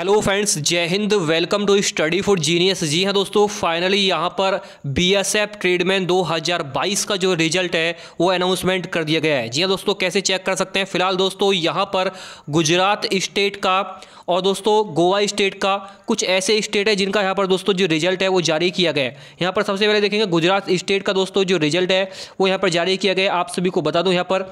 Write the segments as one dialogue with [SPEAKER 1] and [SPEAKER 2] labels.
[SPEAKER 1] hello friends जय हिंद welcome to study for genius जी हाँ दोस्तों फाइनली यहाँ पर बीएसएफ ट्रेडमैन 2022 का जो रिजल्ट है वो अनाउंसमेंट कर दिया गया है जी हाँ दोस्तों कैसे चेक कर सकते हैं फिलहाल दोस्तों यहाँ पर गुजरात स्टेट का और दोस्तों गोवा स्टेट का कुछ ऐसे स्टेट है जिनका यहाँ पर दोस्तों जो रिजल्ट है वो जारी किया गया है यहाँ पर सबसे पहले देखेंगे गुजरात स्टेट का दोस्तों जो रिजल्ट है वो यहाँ पर जारी किया गया आप सभी को बता दूँ यहाँ पर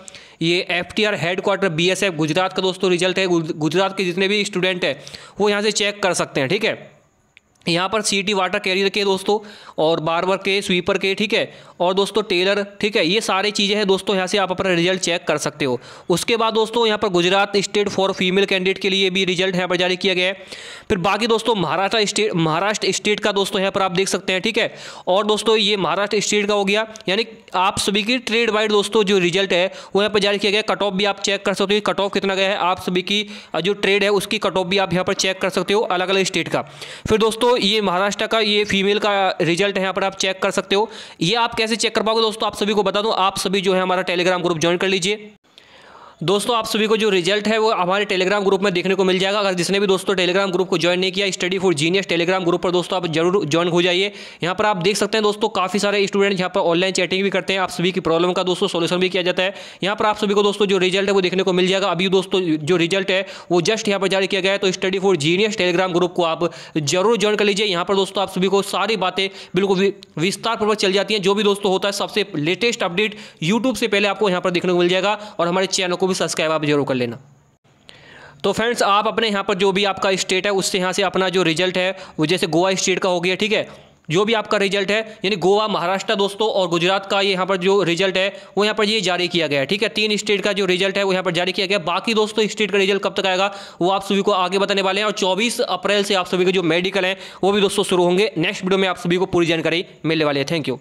[SPEAKER 1] ये F T R headquarter B S F Gujarat का दोस्तों रिजल्ट है गुजरात के जितने भी स्टूडेंट हैं वो यहाँ से चेक कर सकते हैं ठीक है यहाँ पर सी टी वाटर कैरियर के दोस्तों और बारबर के स्वीपर के ठीक है और दोस्तों टेलर ठीक है ये सारी चीज़ें हैं दोस्तों यहाँ से आप अपना रिजल्ट चेक कर सकते हो उसके बाद दोस्तों यहाँ पर Gujarat state for female candidate के लिए भी रिजल्ट यहाँ पर जारी किया गया है फिर बाकी दोस्तों महाराष्ट्र स्टेट महाराष्ट्र स्टेट का दोस्तों यहाँ पर आप देख सकते हैं ठीक है और दोस्तों ये महाराष्ट्र स्टेट का हो गया यानी आप सभी की ट्रेड वाइड दोस्तों जो रिजल्ट है वो यहाँ पर जारी किया गया कट ऑफ भी आप चेक कर सकते हो कट ऑफ कितना गया है आप सभी की जो ट्रेड है उसकी कट ऑफ भी आप यहाँ पर चेक कर सकते हो अलग अलग स्टेट का फिर दोस्तों ये महाराष्ट्र का ये फीमेल का रिजल्ट है यहाँ पर आप चेक कर सकते हो ये आप कैसे चेक कर पाओगे दोस्तों आप सभी को बता दूँ आप सभी जो है हमारा टेलीग्राम ग्रुप ज्वाइन कर लीजिए दोस्तों आप सभी को जो रिजल्ट है वो हमारे टेलीग्राम ग्रुप में देखने को मिल जाएगा अगर जिसने भी दोस्तों टेलीग्राम ग्रुप को ज्वाइन नहीं किया study for genius telegram group पर दोस्तों आप जरूर ज्वाइन हो जाइए यहाँ पर आप देख सकते हैं दोस्तों काफ़ी सारे स्टूडेंट यहाँ पर ऑनलाइन चैटिंग भी करते हैं आप सभी की प्रॉब्लम का दोस्तों सोल्यूशन भी किया जाता है यहाँ पर आप सभी को दोस्तों जो रिजल्ट है वो देखने को मिल जाएगा अभी दोस्तों जो रिजल्ट है वो जस्ट यहाँ पर जारी किया गया है तो study for genius telegram group को आप जरूर ज्वाइन कर लीजिए यहाँ पर दोस्तों आप सभी को सारी बातें बिल्कुल विस्तार पूर्वक चल जाती हैं जो भी दोस्तों होता है सबसे लेटेस्ट अपडेट यूट्यूब से पहले आपको यहाँ पर देखने को मिल जाएगा और हमारे चैनल को भी सब्सक्राइब आप जरूर कर लेना तो फ्रेंड्स आप अपने यहाँ पर जो भी आपका स्टेट है उससे यहाँ से अपना जो रिजल्ट है वो जैसे गोवा स्टेट का हो गया ठीक है जो भी आपका रिजल्ट है यानी गोवा महाराष्ट्र दोस्तों और गुजरात का ये यहाँ पर जो रिजल्ट है वो यहाँ पर ये जारी किया गया है ठीक है तीन स्टेट का जो रिजल्ट है वो यहाँ पर जारी किया गया बाकी दोस्तों स्टेट का रिजल्ट कब तक आएगा वो आप सभी को आगे बताने वाले हैं और 24 अप्रैल से आप सभी के जो मेडिकल हैं वो भी दोस्तों शुरू होंगे नेक्स्ट वीडियो में आप सभी को पूरी जानकारी मिलने वाली है थैंक यू